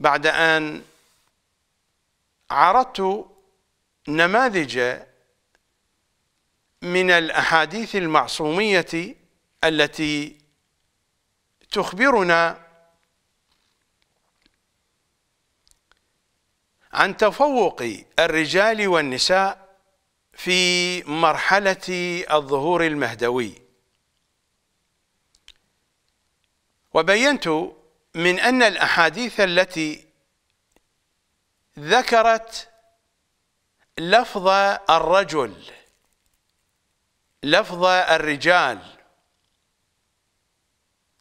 بعد أن عرضت نماذج من الأحاديث المعصومية التي تخبرنا عن تفوق الرجال والنساء في مرحلة الظهور المهدوي وبينت من أن الأحاديث التي ذكرت لفظ الرجل لفظ الرجال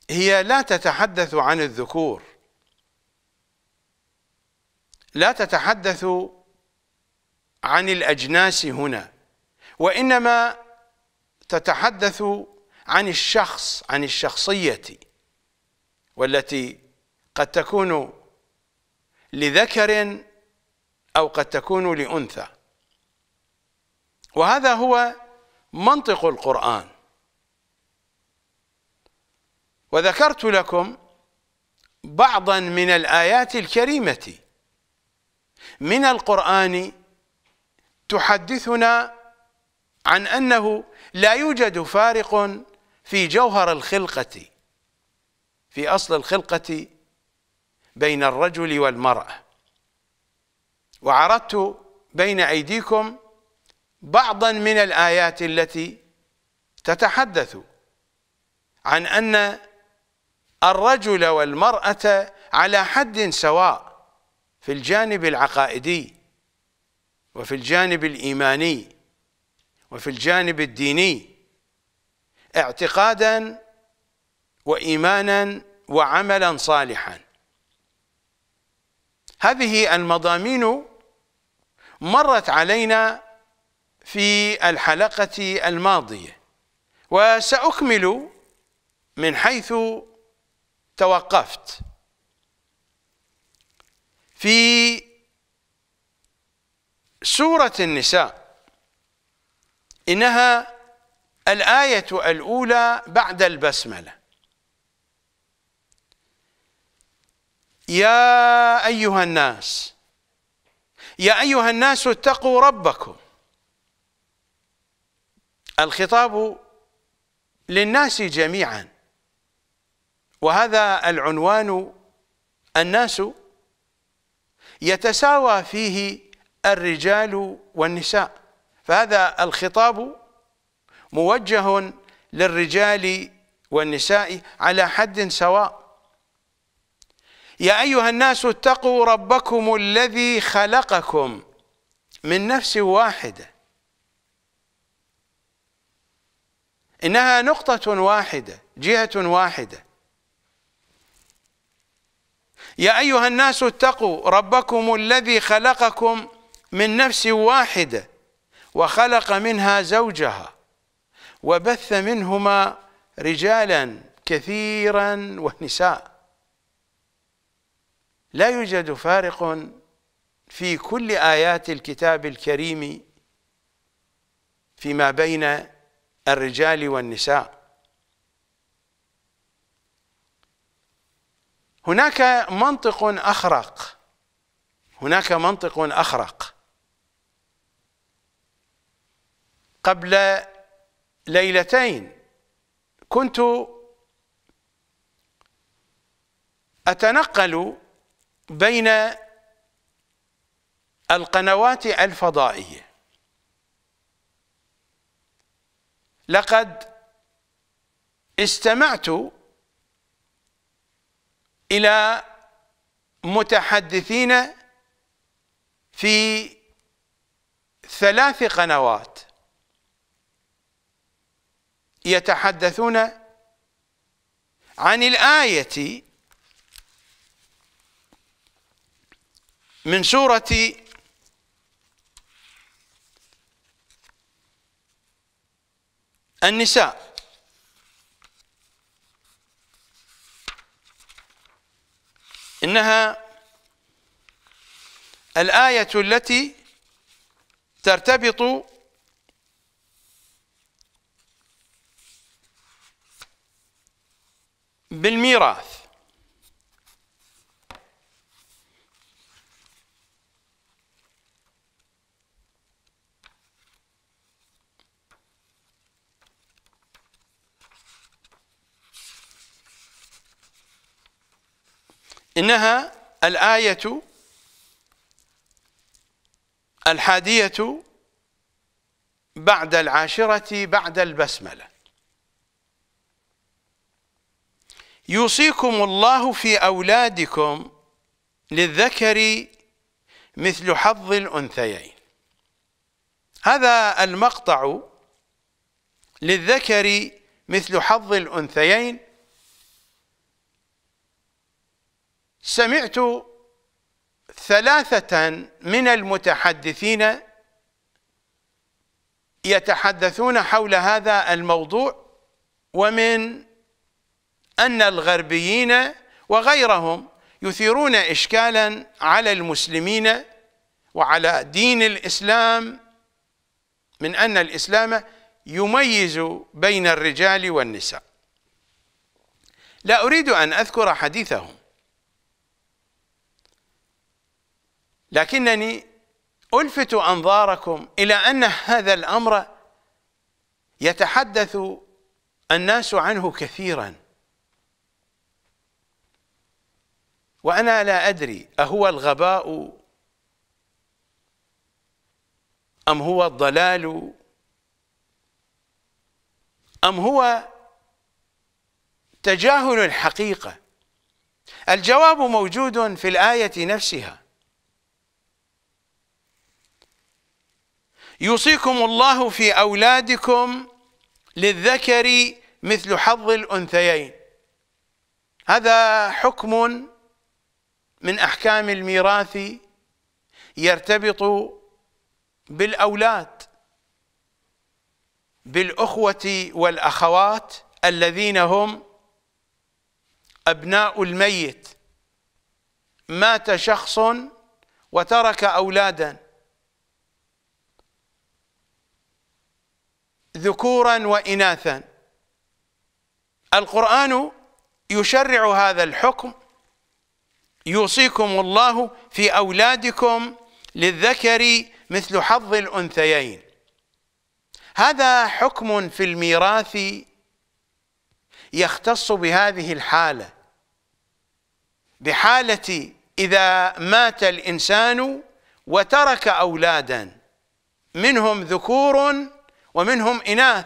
هي لا تتحدث عن الذكور لا تتحدث عن الأجناس هنا وإنما تتحدث عن الشخص عن الشخصية والتي قد تكون لذكر أو قد تكون لأنثى وهذا هو منطق القرآن وذكرت لكم بعضا من الآيات الكريمة من القرآن تحدثنا عن أنه لا يوجد فارق في جوهر الخلقة في أصل الخلقة بين الرجل والمرأة وعرضت بين أيديكم بعضا من الآيات التي تتحدث عن أن الرجل والمرأة على حد سواء في الجانب العقائدي وفي الجانب الإيماني وفي الجانب الديني اعتقادا وإيمانا وعملا صالحا هذه المضامين مرت علينا في الحلقة الماضية وسأكمل من حيث توقفت في سورة النساء إنها الآية الأولى بعد البسملة يا أيها الناس يا أيها الناس اتقوا ربكم الخطاب للناس جميعا وهذا العنوان الناس يتساوى فيه الرجال والنساء فهذا الخطاب موجه للرجال والنساء على حد سواء يا أيها الناس اتقوا ربكم الذي خلقكم من نفس واحدة إنها نقطة واحدة جهة واحدة يا أيها الناس اتقوا ربكم الذي خلقكم من نفس واحدة وخلق منها زوجها وبث منهما رجالا كثيرا ونساء لا يوجد فارق في كل آيات الكتاب الكريم فيما بين الرجال والنساء هناك منطق أخرق هناك منطق أخرق قبل ليلتين كنت أتنقل بين القنوات الفضائية لقد استمعت إلى متحدثين في ثلاث قنوات يتحدثون عن الآية من سورة النساء إنها الآية التي ترتبط بالميراث إنها الآية الحادية بعد العاشرة بعد البسملة يوصيكم الله في أولادكم للذكر مثل حظ الأنثيين هذا المقطع للذكر مثل حظ الأنثيين سمعت ثلاثة من المتحدثين يتحدثون حول هذا الموضوع ومن أن الغربيين وغيرهم يثيرون إشكالا على المسلمين وعلى دين الإسلام من أن الإسلام يميز بين الرجال والنساء لا أريد أن أذكر حديثهم لكنني الفت انظاركم الى ان هذا الامر يتحدث الناس عنه كثيرا وانا لا ادري اهو الغباء ام هو الضلال ام هو تجاهل الحقيقه الجواب موجود في الايه نفسها يوصيكم الله في أولادكم للذكر مثل حظ الأنثيين هذا حكم من أحكام الميراث يرتبط بالأولاد بالأخوة والأخوات الذين هم أبناء الميت مات شخص وترك أولادا ذكورا واناثا القران يشرع هذا الحكم يوصيكم الله في اولادكم للذكر مثل حظ الانثيين هذا حكم في الميراث يختص بهذه الحاله بحاله اذا مات الانسان وترك اولادا منهم ذكور ومنهم إناث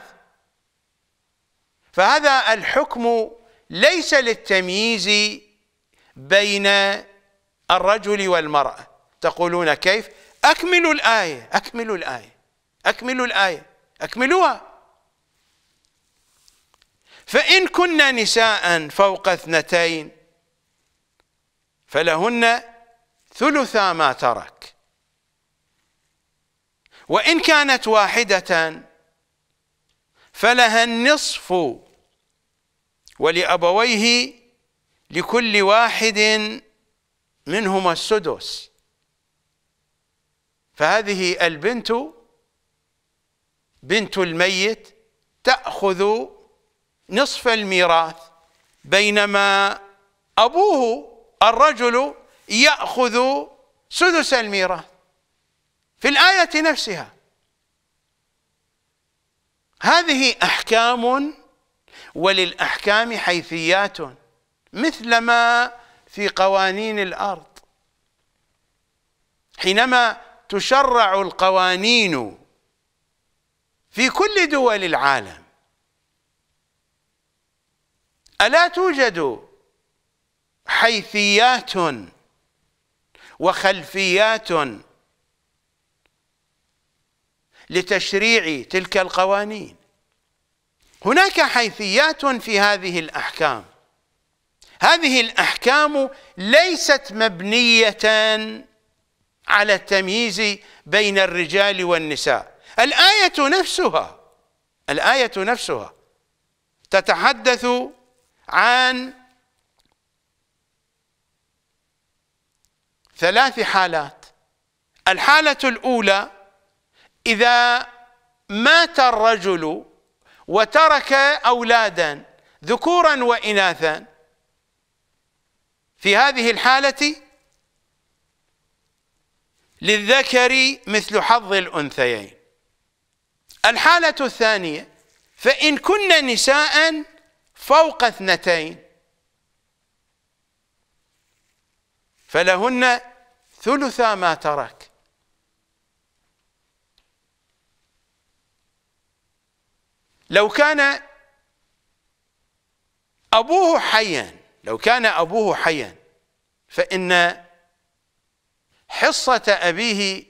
فهذا الحكم ليس للتمييز بين الرجل والمرأة تقولون كيف أكملوا الآية أكملوا الآية أكملوا الآية أكملوها فإن كن نساء فوق اثنتين فلهن ثلثا ما ترك وإن كانت واحدة فلها النصف ولأبويه لكل واحد منهما السدس فهذه البنت بنت الميت تأخذ نصف الميراث بينما أبوه الرجل يأخذ سدس الميراث في الآية نفسها هذه أحكام وللأحكام حيثيات مثلما في قوانين الأرض حينما تشرع القوانين في كل دول العالم ألا توجد حيثيات وخلفيات لتشريع تلك القوانين هناك حيثيات في هذه الأحكام هذه الأحكام ليست مبنية على التمييز بين الرجال والنساء الآية نفسها الآية نفسها تتحدث عن ثلاث حالات الحالة الأولى إذا مات الرجل وترك أولادا ذكورا وإناثا في هذه الحالة للذكر مثل حظ الأنثيين الحالة الثانية فإن كن نساء فوق اثنتين فلهن ثلثا ما ترك لو كان أبوه حيا لو كان أبوه حيا فإن حصة أبيه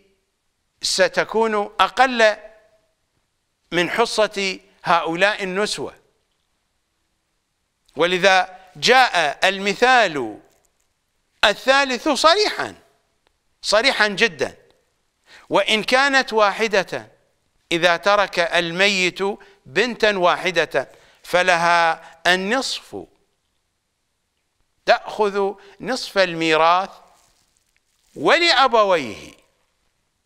ستكون أقل من حصة هؤلاء النسوة ولذا جاء المثال الثالث صريحا صريحا جدا وإن كانت واحدة إذا ترك الميت بنتا واحدة فلها النصف تأخذ نصف الميراث ولأبويه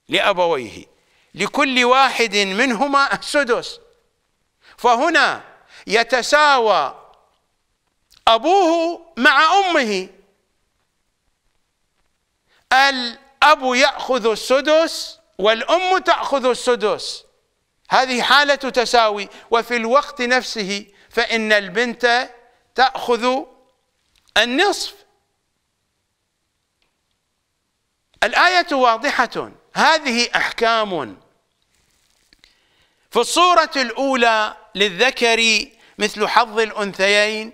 لأبويه لكل واحد منهما السدس فهنا يتساوى أبوه مع أمه الأب يأخذ السدس والأم تأخذ السدس هذه حالة تساوي وفي الوقت نفسه فإن البنت تأخذ النصف الآية واضحة هذه أحكام في الصورة الأولى للذكر مثل حظ الأنثيين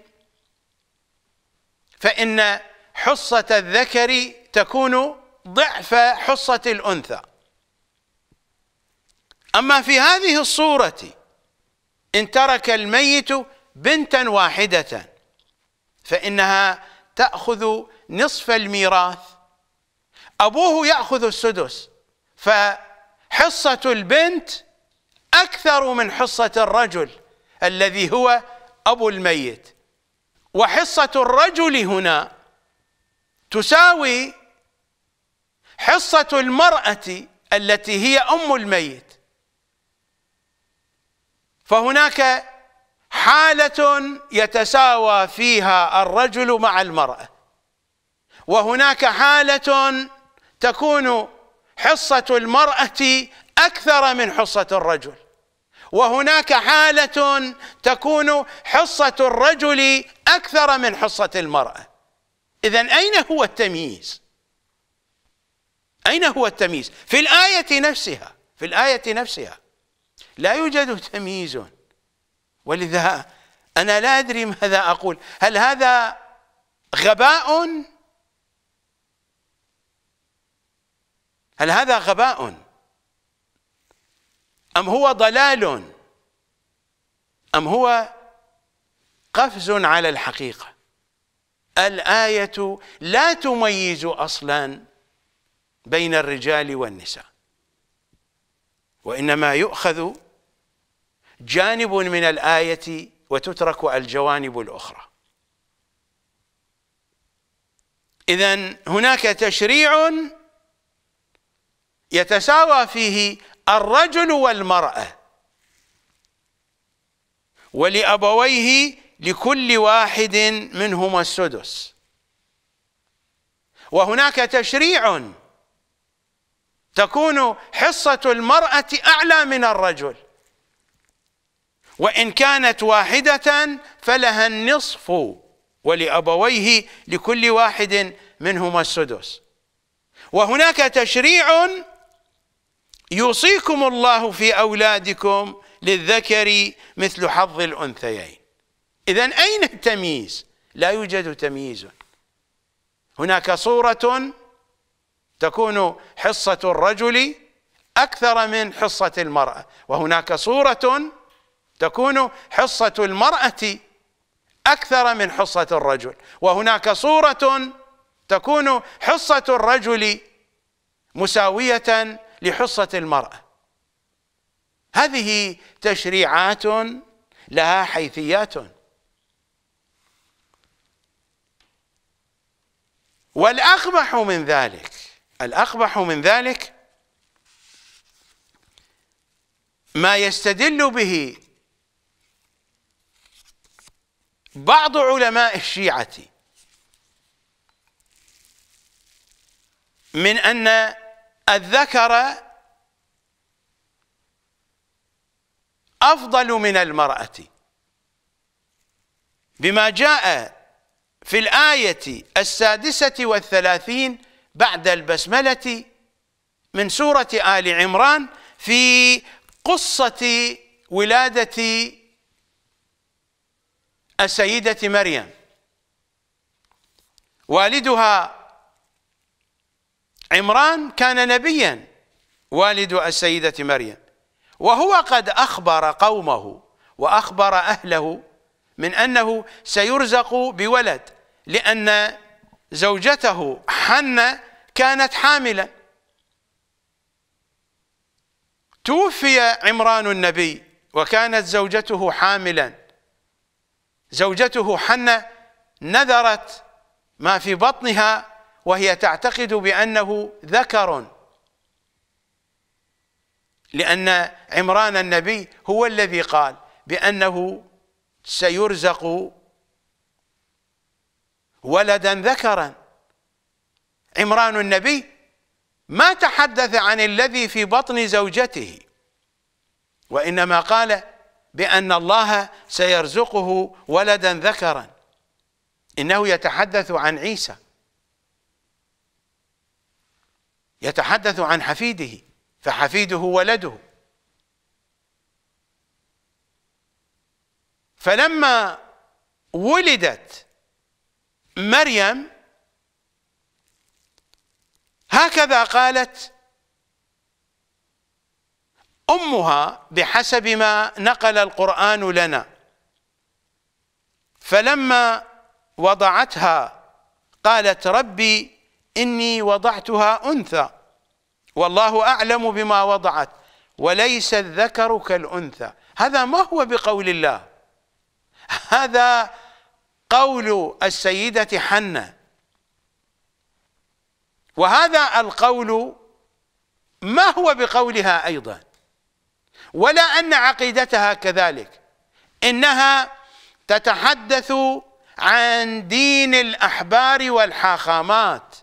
فإن حصة الذكر تكون ضعف حصة الأنثى أما في هذه الصورة إن ترك الميت بنتا واحدة فإنها تأخذ نصف الميراث أبوه يأخذ السدس فحصة البنت أكثر من حصة الرجل الذي هو أبو الميت وحصة الرجل هنا تساوي حصة المرأة التي هي أم الميت فهناك حالة يتساوى فيها الرجل مع المرأة وهناك حالة تكون حصة المرأة أكثر من حصة الرجل وهناك حالة تكون حصة الرجل أكثر من حصة المرأة إذا أين هو التمييز؟ أين هو التمييز؟ في الآية نفسها في الآية نفسها لا يوجد تمييز ولذا أنا لا أدري ماذا أقول هل هذا غباء هل هذا غباء أم هو ضلال أم هو قفز على الحقيقة الآية لا تميز أصلا بين الرجال والنساء وإنما يؤخذ جانب من الآية وتترك الجوانب الأخرى إذا هناك تشريع يتساوى فيه الرجل والمرأة ولأبويه لكل واحد منهما السدس وهناك تشريع تكون حصة المرأة أعلى من الرجل وإن كانت واحدة فلها النصف ولأبويه لكل واحد منهما السدس وهناك تشريع يوصيكم الله في أولادكم للذكر مثل حظ الأنثيين إذا أين التمييز؟ لا يوجد تمييز هناك صورة تكون حصة الرجل أكثر من حصة المرأة وهناك صورة تكون حصة المرأة أكثر من حصة الرجل وهناك صورة تكون حصة الرجل مساوية لحصة المرأة هذه تشريعات لها حيثيات والأقبح من ذلك الأقبح من ذلك ما يستدل به بعض علماء الشيعة من أن الذكر أفضل من المرأة بما جاء في الآية السادسة والثلاثين بعد البسملة من سورة آل عمران في قصة ولادة السيدة مريم والدها عمران كان نبيا والد السيدة مريم وهو قد أخبر قومه وأخبر أهله من أنه سيرزق بولد لأن زوجته حنة كانت حاملة توفي عمران النبي وكانت زوجته حاملا زوجته حنة نذرت ما في بطنها وهي تعتقد بأنه ذكر لأن عمران النبي هو الذي قال بأنه سيرزق ولدا ذكرا عمران النبي ما تحدث عن الذي في بطن زوجته وإنما قال بأن الله سيرزقه ولدا ذكرا إنه يتحدث عن عيسى يتحدث عن حفيده فحفيده ولده فلما ولدت مريم هكذا قالت أمها بحسب ما نقل القرآن لنا فلما وضعتها قالت ربي إني وضعتها أنثى والله أعلم بما وضعت وليس الذكر كالأنثى هذا ما هو بقول الله هذا قول السيدة حنة وهذا القول ما هو بقولها أيضا ولا أن عقيدتها كذلك إنها تتحدث عن دين الأحبار والحاخامات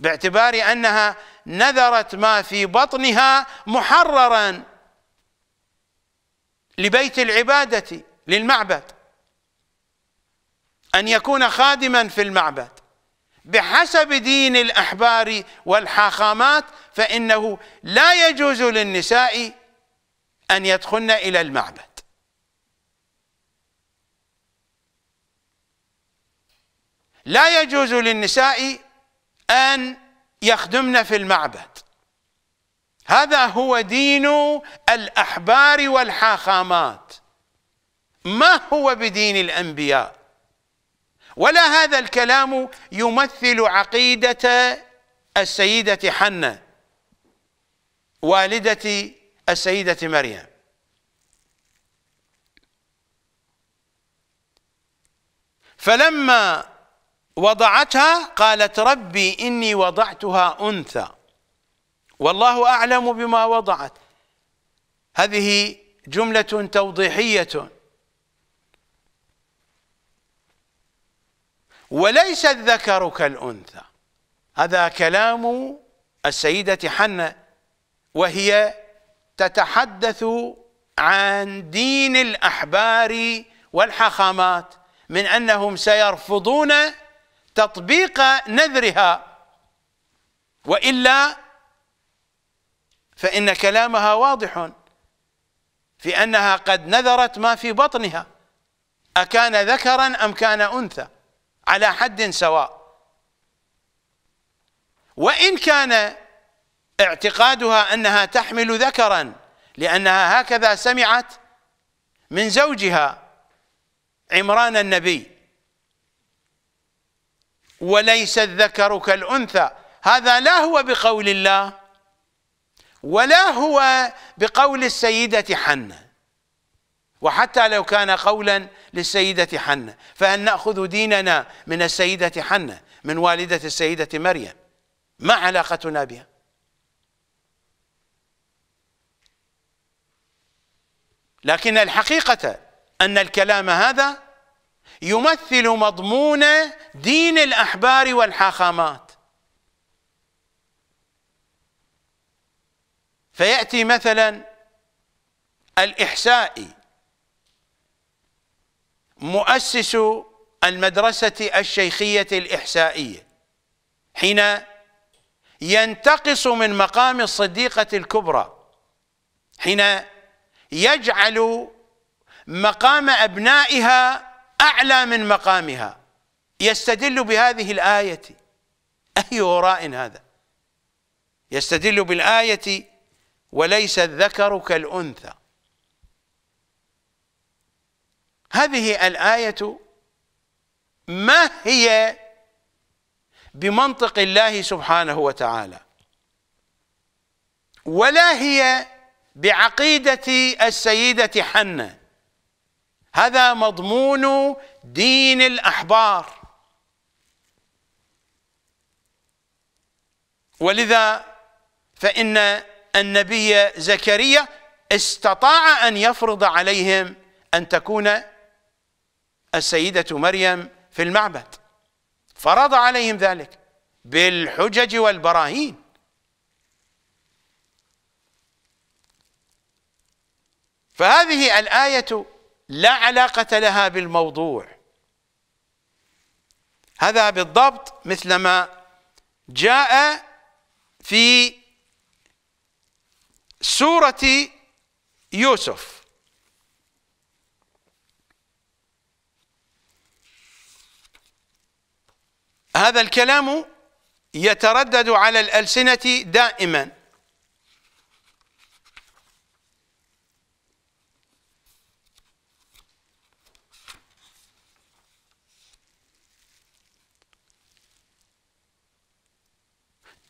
باعتبار أنها نذرت ما في بطنها محررا لبيت العبادة للمعبد أن يكون خادما في المعبد بحسب دين الأحبار والحاخامات فإنه لا يجوز للنساء أن يدخلن إلى المعبد لا يجوز للنساء أن يخدمن في المعبد هذا هو دين الأحبار والحاخامات ما هو بدين الأنبياء ولا هذا الكلام يمثل عقيدة السيدة حنة والدة السيدة مريم فلما وضعتها قالت ربي إني وضعتها أنثى والله أعلم بما وضعت هذه جملة توضيحية وليس الذكر كالأنثى هذا كلام السيدة حنة وهي تتحدث عن دين الأحبار والحاخامات من أنهم سيرفضون تطبيق نذرها وإلا فإن كلامها واضح في أنها قد نذرت ما في بطنها أكان ذكرا أم كان أنثى على حد سواء وإن كان اعتقادها أنها تحمل ذكرا لأنها هكذا سمعت من زوجها عمران النبي وليس الذكر كالأنثى هذا لا هو بقول الله ولا هو بقول السيدة حنة وحتى لو كان قولا للسيدة حنة فهل نأخذ ديننا من السيدة حنة من والدة السيدة مريم ما علاقتنا بها لكن الحقيقة أن الكلام هذا يمثل مضمون دين الأحبار والحاخامات فيأتي مثلا الإحسائي مؤسس المدرسة الشيخية الإحسائية حين ينتقص من مقام الصديقة الكبرى حين يجعل مقام أبنائها أعلى من مقامها يستدل بهذه الآية أي وراء هذا يستدل بالآية وليس الذكر كالأنثى هذه الآية ما هي بمنطق الله سبحانه وتعالى ولا هي بعقيدة السيدة حنة هذا مضمون دين الأحبار ولذا فإن النبي زكريا استطاع أن يفرض عليهم أن تكون السيدة مريم في المعبد فرض عليهم ذلك بالحجج والبراهين فهذه الآية لا علاقة لها بالموضوع هذا بالضبط مثلما جاء في سورة يوسف هذا الكلام يتردد على الألسنة دائما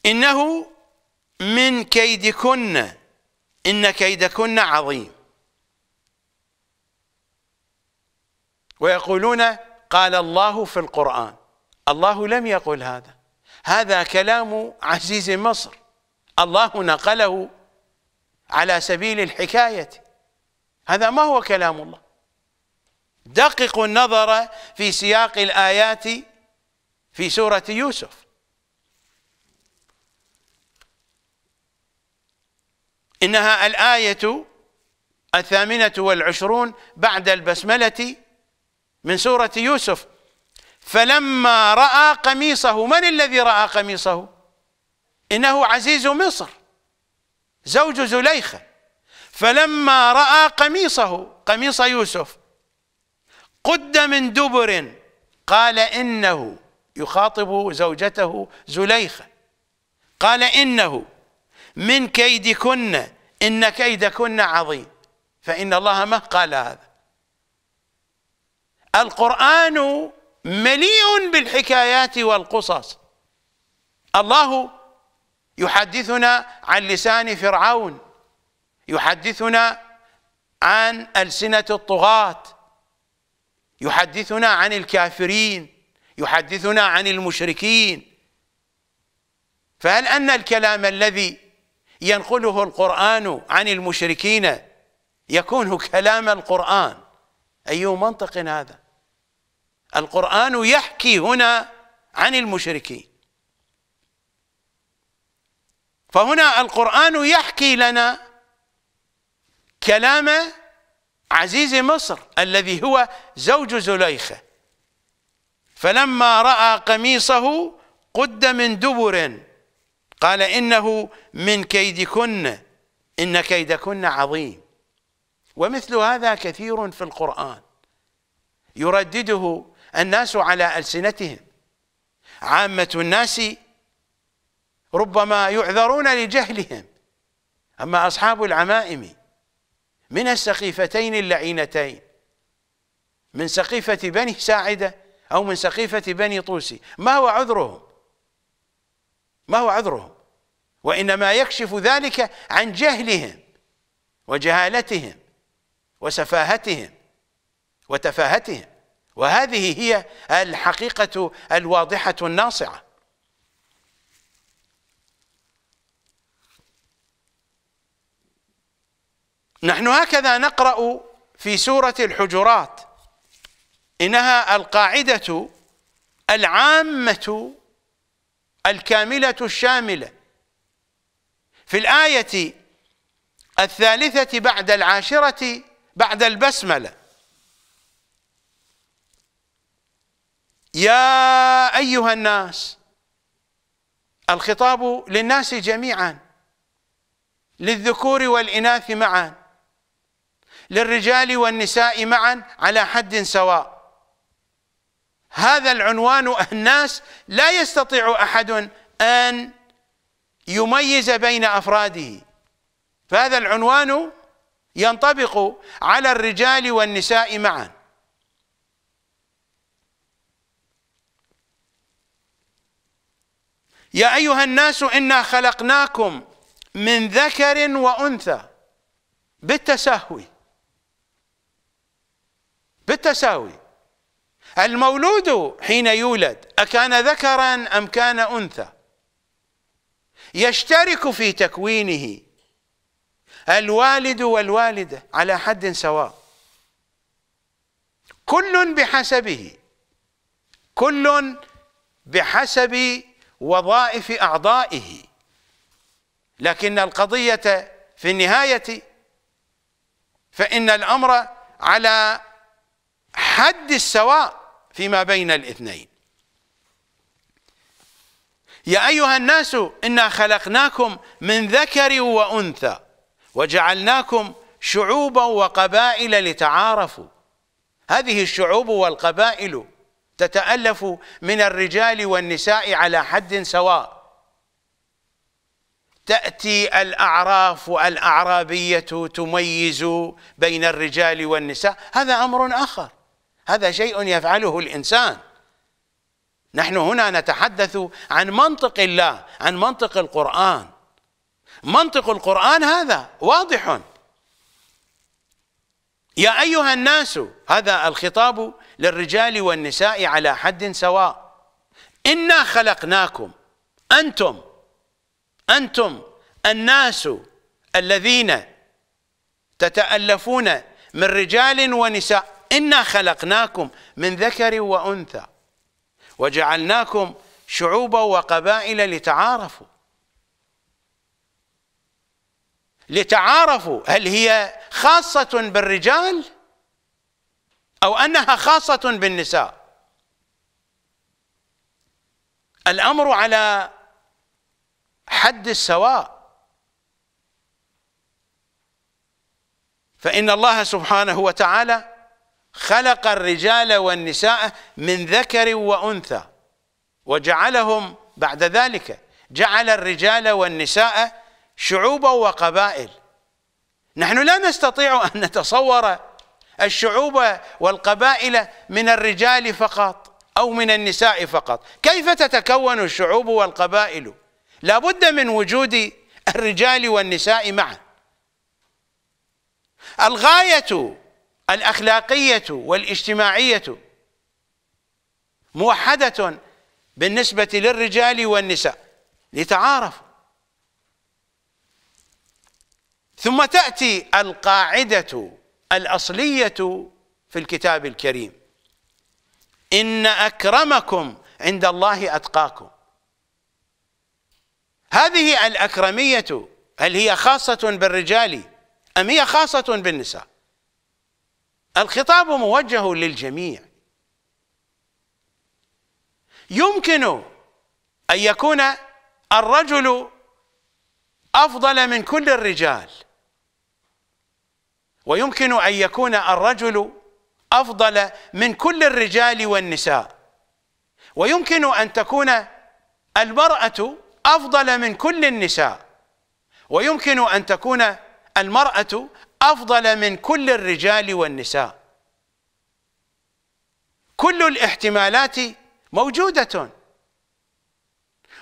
إنه من كيدكن إن كيدكن عظيم ويقولون قال الله في القرآن الله لم يقل هذا هذا كلام عزيز مصر الله نقله على سبيل الحكاية هذا ما هو كلام الله دققوا النظر في سياق الآيات في سورة يوسف إنها الآية الثامنة والعشرون بعد البسملة من سورة يوسف فلما رأى قميصه من الذي رأى قميصه إنه عزيز مصر زوج زليخة فلما رأى قميصه قميص يوسف قد من دبر قال إنه يخاطب زوجته زليخة قال إنه من كيدكن إن كيدكن عظيم فإن الله ما قال هذا القرآن مليء بالحكايات والقصص الله يحدثنا عن لسان فرعون يحدثنا عن ألسنة الطغاة يحدثنا عن الكافرين يحدثنا عن المشركين فهل أن الكلام الذي ينقله القرآن عن المشركين يكون كلام القرآن أي منطق هذا القرآن يحكي هنا عن المشركين فهنا القرآن يحكي لنا كلام عزيز مصر الذي هو زوج زليخة فلما رأى قميصه قد من دبر قال إنه من كيدكن إن كيدكن عظيم ومثل هذا كثير في القرآن يردده الناس على ألسنتهم عامة الناس ربما يعذرون لجهلهم أما أصحاب العمائم من السقيفتين اللعينتين من سقيفة بني ساعدة أو من سقيفة بني طوسي ما هو عذرهم ما هو عذرهم وإنما يكشف ذلك عن جهلهم وجهالتهم وسفاهتهم وتفاهتهم وهذه هي الحقيقة الواضحة الناصعة نحن هكذا نقرأ في سورة الحجرات إنها القاعدة العامة الكاملة الشاملة في الآية الثالثة بعد العاشرة بعد البسملة يا أيها الناس الخطاب للناس جميعا للذكور والإناث معا للرجال والنساء معا على حد سواء هذا العنوان الناس لا يستطيع احد ان يميز بين افراده فهذا العنوان ينطبق على الرجال والنساء معا يا ايها الناس انا خلقناكم من ذكر وانثى بالتساوي بالتساوي المولود حين يولد أكان ذكرا أم كان أنثى يشترك في تكوينه الوالد والوالدة على حد سواء كل بحسبه كل بحسب وظائف أعضائه لكن القضية في النهاية فإن الأمر على حد السواء فيما بين الاثنين يا أيها الناس إنا خلقناكم من ذكر وأنثى وجعلناكم شعوبا وقبائل لتعارفوا هذه الشعوب والقبائل تتألف من الرجال والنساء على حد سواء تأتي الأعراف الاعرابيه تميز بين الرجال والنساء هذا أمر آخر هذا شيء يفعله الإنسان نحن هنا نتحدث عن منطق الله عن منطق القرآن منطق القرآن هذا واضح يا أيها الناس هذا الخطاب للرجال والنساء على حد سواء إنا خلقناكم أنتم أنتم الناس الذين تتألفون من رجال ونساء إنا خلقناكم من ذكر وأنثى وجعلناكم شعوبا وقبائل لتعارفوا لتعارفوا هل هي خاصة بالرجال أو أنها خاصة بالنساء الأمر على حد السواء فإن الله سبحانه وتعالى خلق الرجال والنساء من ذكر وأنثى وجعلهم بعد ذلك جعل الرجال والنساء شعوبا وقبائل نحن لا نستطيع أن نتصور الشعوب والقبائل من الرجال فقط أو من النساء فقط كيف تتكون الشعوب والقبائل لا بد من وجود الرجال والنساء معا الغاية الأخلاقية والاجتماعية موحدة بالنسبة للرجال والنساء لتعارف ثم تأتي القاعدة الأصلية في الكتاب الكريم إن أكرمكم عند الله أتقاكم هذه الأكرمية هل هي خاصة بالرجال أم هي خاصة بالنساء الخطاب موجه للجميع يمكن أن يكون الرجل أفضل من كل الرجال ويمكن أن يكون الرجل أفضل من كل الرجال والنساء ويمكن أن تكون المرأة أفضل من كل النساء ويمكن أن تكون المرأة أفضل من كل الرجال والنساء كل الاحتمالات موجودة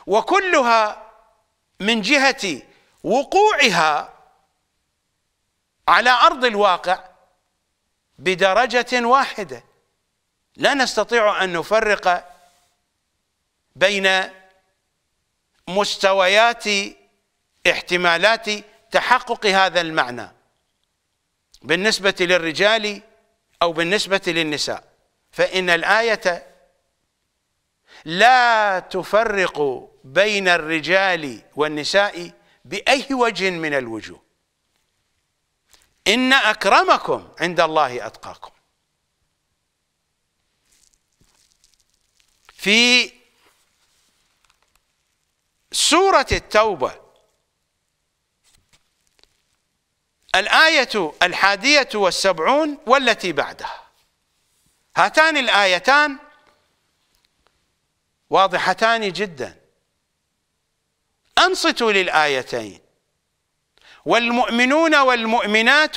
وكلها من جهة وقوعها على أرض الواقع بدرجة واحدة لا نستطيع أن نفرق بين مستويات احتمالات تحقق هذا المعنى بالنسبة للرجال أو بالنسبة للنساء فإن الآية لا تفرق بين الرجال والنساء بأي وجه من الوجوه إن أكرمكم عند الله أتقاكم في سورة التوبة الآية الحادية والسبعون والتي بعدها هاتان الآيتان واضحتان جدا أنصتوا للآيتين والمؤمنون والمؤمنات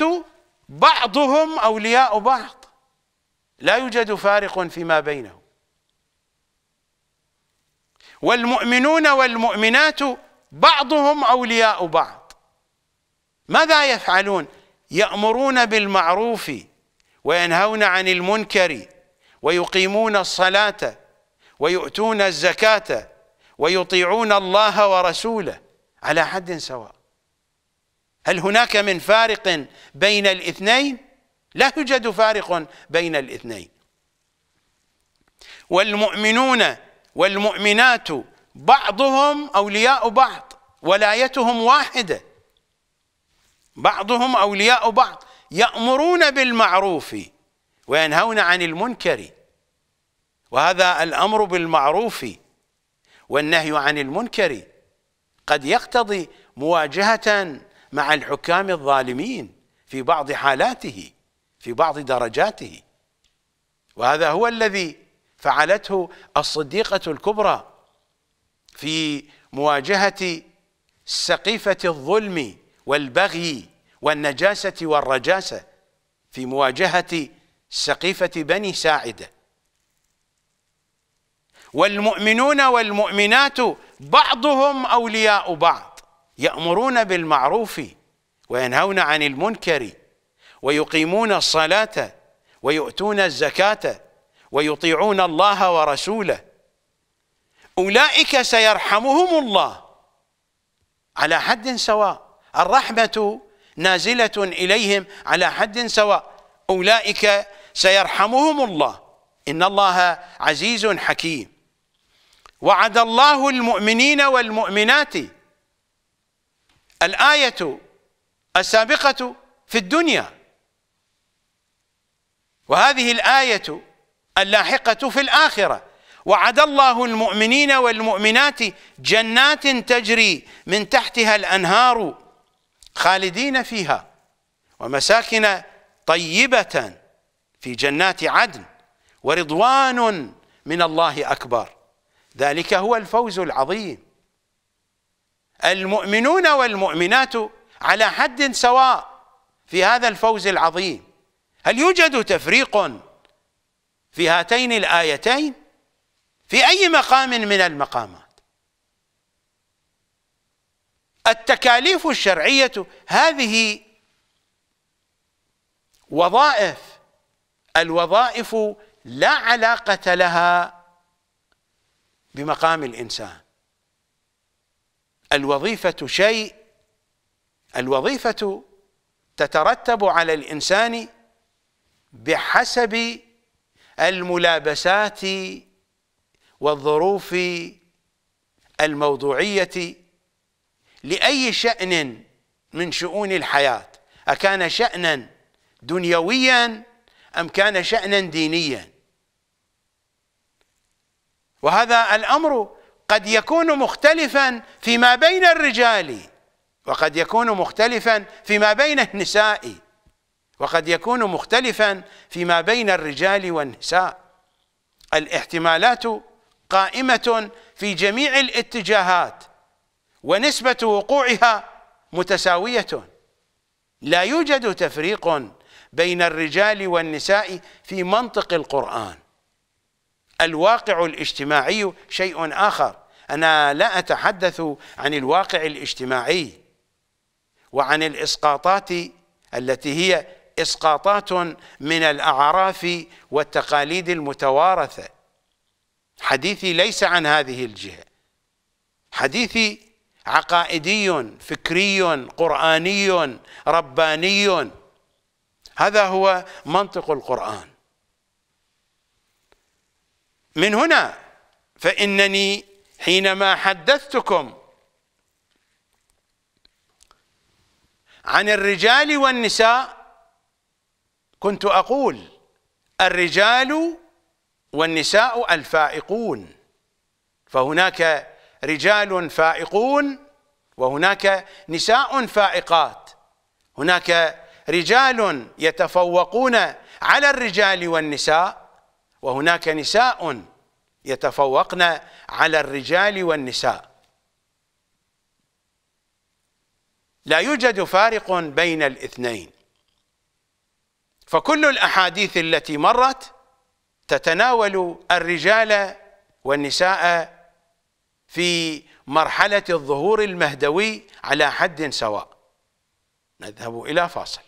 بعضهم أولياء بعض لا يوجد فارق فيما بينهم والمؤمنون والمؤمنات بعضهم أولياء بعض ماذا يفعلون يأمرون بالمعروف وينهون عن المنكر ويقيمون الصلاة ويؤتون الزكاة ويطيعون الله ورسوله على حد سواء هل هناك من فارق بين الاثنين لا يوجد فارق بين الاثنين والمؤمنون والمؤمنات بعضهم أولياء بعض ولايتهم واحدة بعضهم أولياء بعض يأمرون بالمعروف وينهون عن المنكر وهذا الأمر بالمعروف والنهي عن المنكر قد يقتضي مواجهة مع الحكام الظالمين في بعض حالاته في بعض درجاته وهذا هو الذي فعلته الصديقة الكبرى في مواجهة سقيفة الظلم والبغي والنجاسة والرجاسة في مواجهة سقيفة بني ساعدة والمؤمنون والمؤمنات بعضهم أولياء بعض يأمرون بالمعروف وينهون عن المنكر ويقيمون الصلاة ويؤتون الزكاة ويطيعون الله ورسوله أولئك سيرحمهم الله على حد سواء الرحمة نازلة إليهم على حد سواء أولئك سيرحمهم الله إن الله عزيز حكيم وعد الله المؤمنين والمؤمنات الآية السابقة في الدنيا وهذه الآية اللاحقة في الآخرة وعد الله المؤمنين والمؤمنات جنات تجري من تحتها الأنهار خالدين فيها ومساكن طيبة في جنات عدن ورضوان من الله أكبر ذلك هو الفوز العظيم المؤمنون والمؤمنات على حد سواء في هذا الفوز العظيم هل يوجد تفريق في هاتين الآيتين في أي مقام من المقامات التكاليف الشرعية هذه وظائف الوظائف لا علاقة لها بمقام الإنسان الوظيفة شيء الوظيفة تترتب على الإنسان بحسب الملابسات والظروف الموضوعية لأي شأن من شؤون الحياة أكان شأنا دنيويا أم كان شأنا دينيا وهذا الأمر قد يكون مختلفا فيما بين الرجال وقد يكون مختلفا فيما بين النساء وقد يكون مختلفا فيما بين الرجال والنساء الاحتمالات قائمة في جميع الاتجاهات ونسبة وقوعها متساوية لا يوجد تفريق بين الرجال والنساء في منطق القرآن الواقع الاجتماعي شيء آخر أنا لا أتحدث عن الواقع الاجتماعي وعن الإسقاطات التي هي إسقاطات من الأعراف والتقاليد المتوارثة حديثي ليس عن هذه الجهة حديثي عقائدي فكري قراني رباني هذا هو منطق القران من هنا فانني حينما حدثتكم عن الرجال والنساء كنت اقول الرجال والنساء الفائقون فهناك رجال فائقون وهناك نساء فائقات هناك رجال يتفوقون على الرجال والنساء وهناك نساء يتفوقن على الرجال والنساء لا يوجد فارق بين الاثنين فكل الاحاديث التي مرت تتناول الرجال والنساء في مرحلة الظهور المهدوي على حد سواء نذهب إلى فاصل